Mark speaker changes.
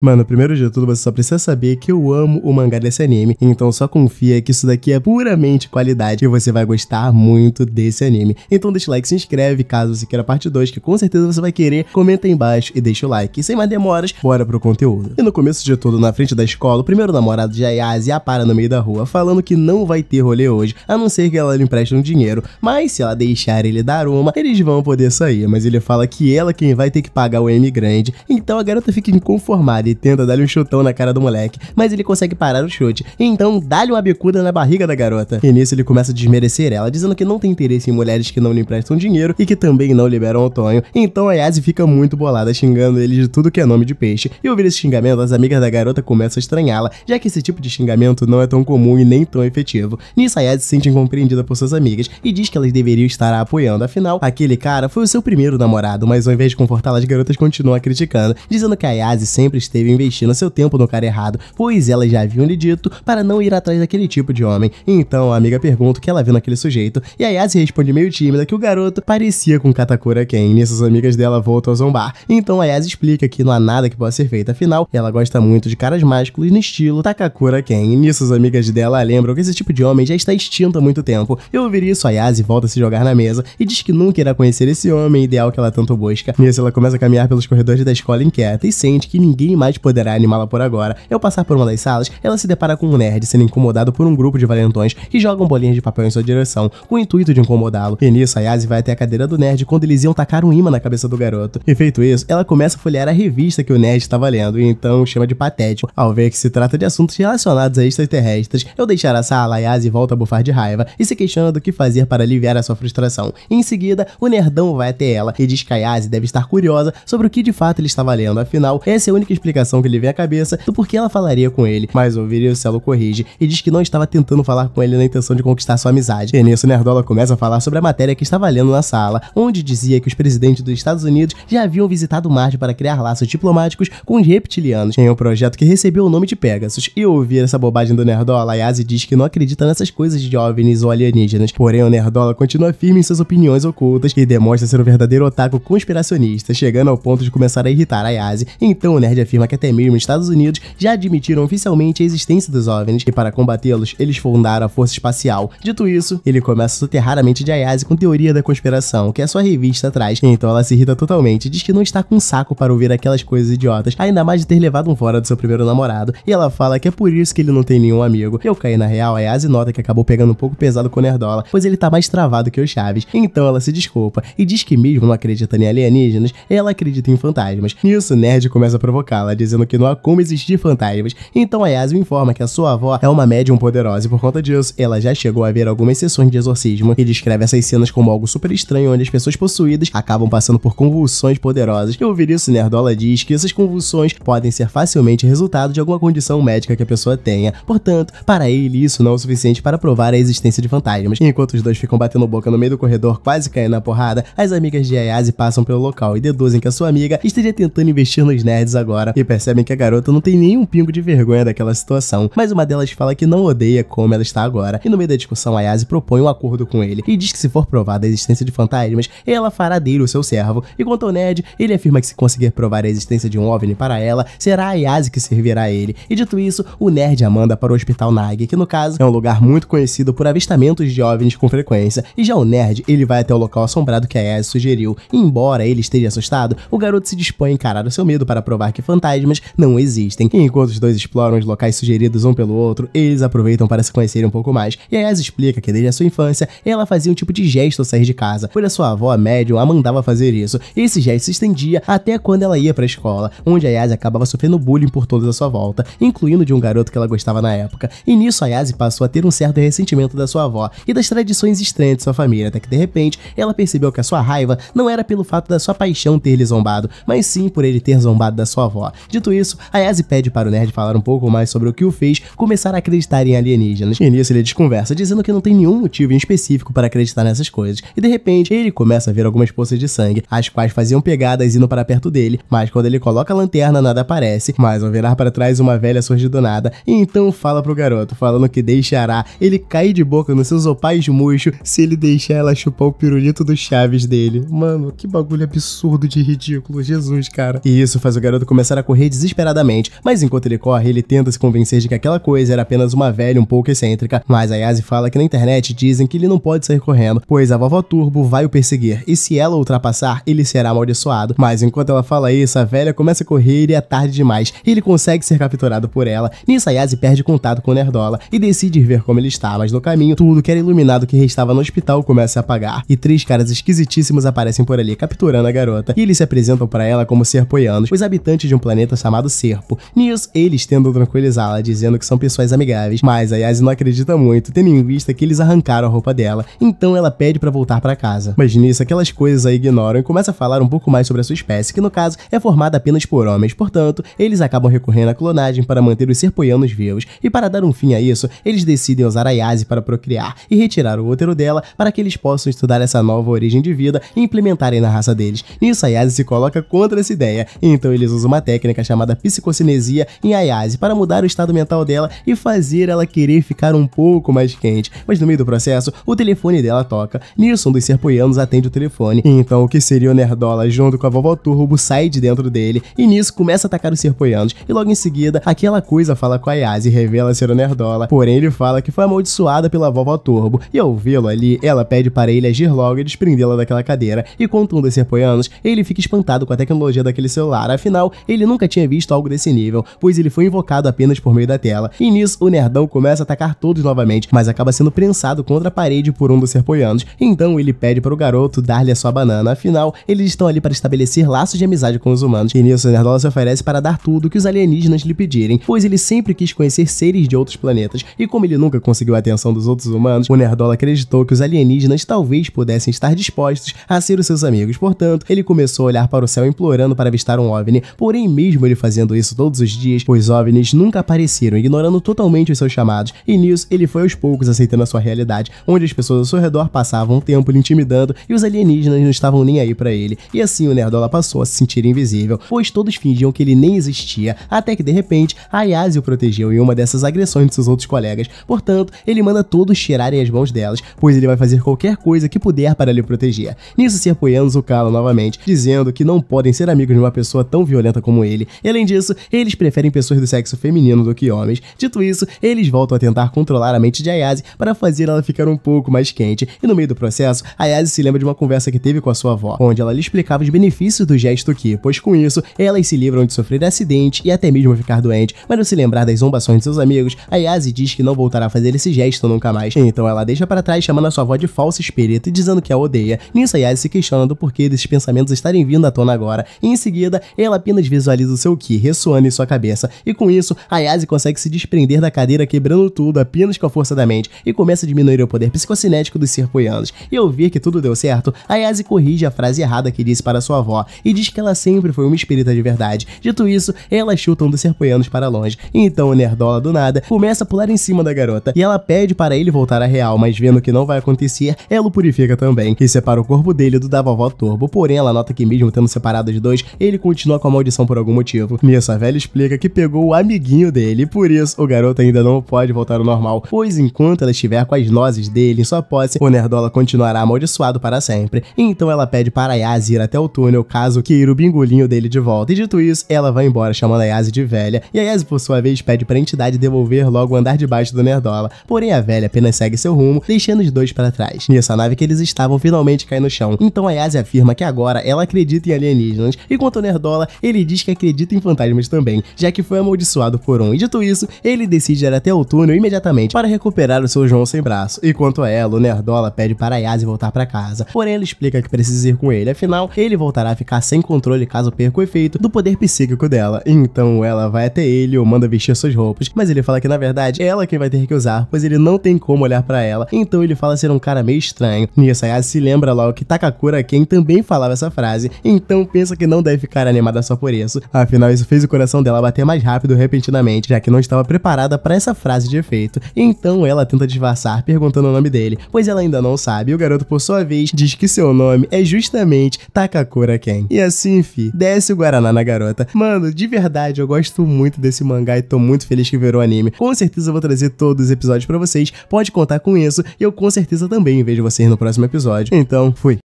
Speaker 1: Mano, primeiro de tudo, você só precisa saber que eu amo o mangá desse anime, então só confia que isso daqui é puramente qualidade e você vai gostar muito desse anime. Então deixa o like, se inscreve caso você queira a parte 2, que com certeza você vai querer, comenta aí embaixo e deixa o like. E sem mais demoras, bora pro conteúdo. E no começo de tudo, na frente da escola, o primeiro namorado de Ayase apara no meio da rua, falando que não vai ter rolê hoje, a não ser que ela lhe empreste um dinheiro, mas se ela deixar ele dar uma, eles vão poder sair, mas ele fala que ela quem vai ter que pagar o M grande, então a garota fica inconformada e tenta dar-lhe um chutão na cara do moleque, mas ele consegue parar o chute, então dá-lhe uma bicuda na barriga da garota. E nisso ele começa a desmerecer ela, dizendo que não tem interesse em mulheres que não lhe emprestam dinheiro e que também não liberam o Tonho. Então a Yasi fica muito bolada, xingando ele de tudo que é nome de peixe. E ouvir esse xingamento, as amigas da garota começam a estranhá-la, já que esse tipo de xingamento não é tão comum e nem tão efetivo. Nisso a Yasi se sente incompreendida por suas amigas e diz que elas deveriam estar a apoiando, afinal, aquele cara foi o seu primeiro namorado, mas ao invés de confortá-la, as garotas continuam criticando, dizendo que a Yasi sempre esteve esteve investindo seu tempo no cara errado, pois elas já haviam lhe dito para não ir atrás daquele tipo de homem. Então a amiga pergunta o que ela viu naquele sujeito, e a Yasi responde meio tímida que o garoto parecia com Katakura Ken. e as amigas dela voltam a zombar. Então a Yasi explica que não há nada que possa ser feito, afinal, ela gosta muito de caras másculos no estilo Takakura Ken. e nessas amigas dela lembram que esse tipo de homem já está extinto há muito tempo. Eu ouvir isso, a Yasi volta a se jogar na mesa e diz que nunca irá conhecer esse homem ideal que ela tanto busca. Nisso ela começa a caminhar pelos corredores da escola inquieta e sente que ninguém mais poderá animá-la por agora. Ao passar por uma das salas, ela se depara com um nerd sendo incomodado por um grupo de valentões que jogam bolinhas de papel em sua direção, com o intuito de incomodá-lo. E nisso, a Yasi vai até a cadeira do nerd quando eles iam tacar um imã na cabeça do garoto. E feito isso, ela começa a folhear a revista que o nerd estava tá lendo, e então chama de patético. Ao ver que se trata de assuntos relacionados a extraterrestres, eu deixar a sala, a Yasi volta a bufar de raiva e se questiona do que fazer para aliviar a sua frustração. E em seguida, o nerdão vai até ela e diz que a Yasi deve estar curiosa sobre o que de fato ele estava lendo, afinal, essa é a única explicação explicação que lhe vem à cabeça do porquê ela falaria com ele, mas o Viricello corrige e diz que não estava tentando falar com ele na intenção de conquistar sua amizade. E nisso, Nerdola começa a falar sobre a matéria que estava lendo na sala, onde dizia que os presidentes dos Estados Unidos já haviam visitado Marte para criar laços diplomáticos com os reptilianos, em um projeto que recebeu o nome de Pegasus. E ouvir essa bobagem do Nerdola, Yasi diz que não acredita nessas coisas de jovens ou alienígenas, porém o Nerdola continua firme em suas opiniões ocultas e demonstra ser um verdadeiro otaku conspiracionista, chegando ao ponto de começar a irritar a Yasi. Então o Nerd afirma que até mesmo os Estados Unidos já admitiram oficialmente a existência dos OVNIs e para combatê-los, eles fundaram a Força Espacial. Dito isso, ele começa a soterrar a mente de Ayazi com teoria da conspiração, que a é sua revista traz, então ela se irrita totalmente, diz que não está com saco para ouvir aquelas coisas idiotas, ainda mais de ter levado um fora do seu primeiro namorado, e ela fala que é por isso que ele não tem nenhum amigo. Eu caí na real, Ayazi nota que acabou pegando um pouco pesado com o Nerdola, pois ele tá mais travado que o Chaves, então ela se desculpa e diz que mesmo não acreditando em alienígenas, ela acredita em fantasmas. Nisso, Nerd começa a provocá-la, dizendo que não há como existir fantasmas. Então a Yasmin informa que a sua avó é uma médium poderosa e por conta disso, ela já chegou a ver algumas sessões de exorcismo e descreve essas cenas como algo super estranho onde as pessoas possuídas acabam passando por convulsões poderosas. Eu ouvir isso, Nerdola diz que essas convulsões podem ser facilmente resultado de alguma condição médica que a pessoa tenha. Portanto, para ele, isso não é o suficiente para provar a existência de fantasmas. Enquanto os dois ficam batendo boca no meio do corredor, quase caindo na porrada, as amigas de Ayazi passam pelo local e deduzem que a sua amiga estaria tentando investir nos nerds agora e percebem que a garota não tem nenhum pingo de vergonha daquela situação, mas uma delas fala que não odeia como ela está agora, e no meio da discussão a Yase propõe um acordo com ele, e diz que se for provada a existência de fantasmas, ela fará dele o seu servo, e quanto ao Ned, ele afirma que se conseguir provar a existência de um OVNI para ela, será a Yase que servirá a ele, e dito isso, o Nerd a manda para o Hospital Nag, que no caso é um lugar muito conhecido por avistamentos de OVNIs com frequência, e já o Nerd, ele vai até o local assombrado que a Yase sugeriu, e embora ele esteja assustado, o garoto se dispõe a encarar o seu medo para provar que fantasmas mas não existem. E enquanto os dois exploram os locais sugeridos um pelo outro, eles aproveitam para se conhecerem um pouco mais. E Ayaz explica que desde a sua infância, ela fazia um tipo de gesto ao sair de casa, pois a sua avó, a médium, a mandava fazer isso. E esse gesto se estendia até quando ela ia para a escola, onde Ayaz acabava sofrendo bullying por todos à sua volta, incluindo de um garoto que ela gostava na época. E nisso Ayaz passou a ter um certo ressentimento da sua avó e das tradições estranhas de sua família, até que de repente ela percebeu que a sua raiva não era pelo fato da sua paixão ter lhe zombado, mas sim por ele ter zombado da sua avó. Dito isso, a Yazzie pede para o nerd falar um pouco mais sobre o que o fez começar a acreditar em alienígenas. E nisso ele desconversa, dizendo que não tem nenhum motivo em específico para acreditar nessas coisas. E de repente, ele começa a ver algumas poças de sangue, as quais faziam pegadas indo para perto dele, mas quando ele coloca a lanterna, nada aparece. Mas ao virar para trás, uma velha surge do nada, e então fala pro garoto, falando que deixará ele cair de boca nos seus opais murchos se ele deixar ela chupar o pirulito do Chaves dele. Mano, que bagulho absurdo de ridículo, Jesus, cara. E isso faz o garoto começar a correr desesperadamente, mas enquanto ele corre, ele tenta se convencer de que aquela coisa era apenas uma velha um pouco excêntrica, mas a fala que na internet dizem que ele não pode sair correndo, pois a vovó Turbo vai o perseguir, e se ela ultrapassar, ele será amaldiçoado. Mas enquanto ela fala isso, a velha começa a correr e é tarde demais, ele consegue ser capturado por ela. Nisso a perde contato com Nerdola e decide ir ver como ele está, mas no caminho, tudo que era iluminado que restava no hospital começa a apagar, e três caras esquisitíssimos aparecem por ali, capturando a garota, e eles se apresentam para ela como serpoianos, os habitantes de um planeta planeta chamado Serpo. Nisso, eles tentam tranquilizá-la, dizendo que são pessoas amigáveis, mas a Yasi não acredita muito, tendo em vista que eles arrancaram a roupa dela, então ela pede para voltar para casa. Mas nisso, aquelas coisas a ignoram e começa a falar um pouco mais sobre a sua espécie, que no caso é formada apenas por homens, portanto, eles acabam recorrendo à clonagem para manter os serpoianos vivos, e para dar um fim a isso, eles decidem usar a Yasi para procriar e retirar o útero dela para que eles possam estudar essa nova origem de vida e implementarem na raça deles. Nisso, a Yasi se coloca contra essa ideia, então eles usam uma técnica técnica chamada psicocinesia em Ayase para mudar o estado mental dela e fazer ela querer ficar um pouco mais quente. Mas no meio do processo, o telefone dela toca. Nilson dos Serpoianos atende o telefone. Então, o que seria o Nerdola junto com a vovó Turbo sai de dentro dele e nisso começa a atacar os Serpoianos. E logo em seguida, aquela coisa fala com Ayase e revela ser o Nerdola. Porém, ele fala que foi amaldiçoada pela vovó Turbo. E ao vê-lo ali, ela pede para ele agir logo e desprendê-la daquela cadeira. E contudo, um dos Serpoianos, ele fica espantado com a tecnologia daquele celular. Afinal, ele não nunca tinha visto algo desse nível, pois ele foi invocado apenas por meio da tela, e nisso o nerdão começa a atacar todos novamente, mas acaba sendo prensado contra a parede por um dos serpoianos, então ele pede para o garoto dar-lhe a sua banana, afinal, eles estão ali para estabelecer laços de amizade com os humanos, e nisso o nerdola se oferece para dar tudo que os alienígenas lhe pedirem, pois ele sempre quis conhecer seres de outros planetas, e como ele nunca conseguiu a atenção dos outros humanos, o nerdola acreditou que os alienígenas talvez pudessem estar dispostos a ser os seus amigos, portanto, ele começou a olhar para o céu implorando para avistar um OVNI, porém mesmo mesmo ele fazendo isso todos os dias, os OVNIs nunca apareceram, ignorando totalmente os seus chamados, e nisso ele foi aos poucos aceitando a sua realidade, onde as pessoas ao seu redor passavam o tempo lhe intimidando e os alienígenas não estavam nem aí para ele. E assim o Nerdola passou a se sentir invisível, pois todos fingiam que ele nem existia, até que de repente a Yasi o protegeu em uma dessas agressões de seus outros colegas, portanto ele manda todos tirarem as mãos delas, pois ele vai fazer qualquer coisa que puder para lhe proteger. Nisso se apoiando Zukala novamente, dizendo que não podem ser amigos de uma pessoa tão violenta como ele, dele. E, além disso, eles preferem pessoas do sexo feminino do que homens. Dito isso, eles voltam a tentar controlar a mente de Ayase para fazer ela ficar um pouco mais quente. E no meio do processo, Ayase se lembra de uma conversa que teve com a sua avó, onde ela lhe explicava os benefícios do gesto que, pois com isso, elas se livram de sofrer acidente e até mesmo ficar doente. Mas ao se lembrar das zombações de seus amigos, Ayase diz que não voltará a fazer esse gesto nunca mais. Então ela deixa para trás chamando a sua avó de falso espírito e dizendo que a odeia. Nisso, Ayase se questiona do porquê desses pensamentos estarem vindo à tona agora. E em seguida, ela apenas visualiza o seu Ki ressoando em sua cabeça, e com isso, Ayase consegue se desprender da cadeira quebrando tudo apenas com a força da mente e começa a diminuir o poder psicocinético dos serpoianos. E ao ver que tudo deu certo, Ayase corrige a frase errada que disse para sua avó e diz que ela sempre foi uma espírita de verdade. Dito isso, ela chuta um dos serpoianos para longe, e então o nerdola do nada começa a pular em cima da garota e ela pede para ele voltar à real, mas vendo que não vai acontecer, ela o purifica também e separa o corpo dele do da vovó Turbo, porém ela nota que mesmo tendo separado os dois, ele continua com a maldição por algum algum motivo. Nisso, a velha explica que pegou o amiguinho dele e por isso o garoto ainda não pode voltar ao normal, pois enquanto ela estiver com as nozes dele em sua posse, o Nerdola continuará amaldiçoado para sempre. Então ela pede para Yaz ir até o túnel caso queira o bingolinho dele de volta, e dito isso, ela vai embora chamando a Yaz de velha, e a Yaz por sua vez pede para a entidade devolver logo o andar debaixo do Nerdola, porém a velha apenas segue seu rumo, deixando os dois para trás. Nisso, a nave que eles estavam finalmente cai no chão, então a Yaz afirma que agora ela acredita em alienígenas, enquanto o Nerdola ele diz que acredita em fantasmas também, já que foi amaldiçoado por um, e dito isso, ele decide ir até o túnel imediatamente para recuperar o seu João sem braço. E quanto a ela, o Nerdola pede para Yasi voltar para casa, porém ela explica que precisa ir com ele, afinal, ele voltará a ficar sem controle caso perca o efeito do poder psíquico dela. Então ela vai até ele ou manda vestir suas roupas, mas ele fala que na verdade é ela quem vai ter que usar, pois ele não tem como olhar para ela, então ele fala ser um cara meio estranho. Nisso a Yasi se lembra logo que Takakura quem também falava essa frase, então pensa que não deve ficar animada só por isso. Afinal, isso fez o coração dela bater mais rápido repentinamente, já que não estava preparada para essa frase de efeito. Então ela tenta disfarçar perguntando o nome dele, pois ela ainda não sabe, e o garoto, por sua vez, diz que seu nome é justamente Takakura Ken. E assim, fi, desce o Guaraná na garota. Mano, de verdade, eu gosto muito desse mangá e tô muito feliz que virou anime. Com certeza eu vou trazer todos os episódios para vocês, pode contar com isso, e eu com certeza também vejo vocês no próximo episódio. Então, fui.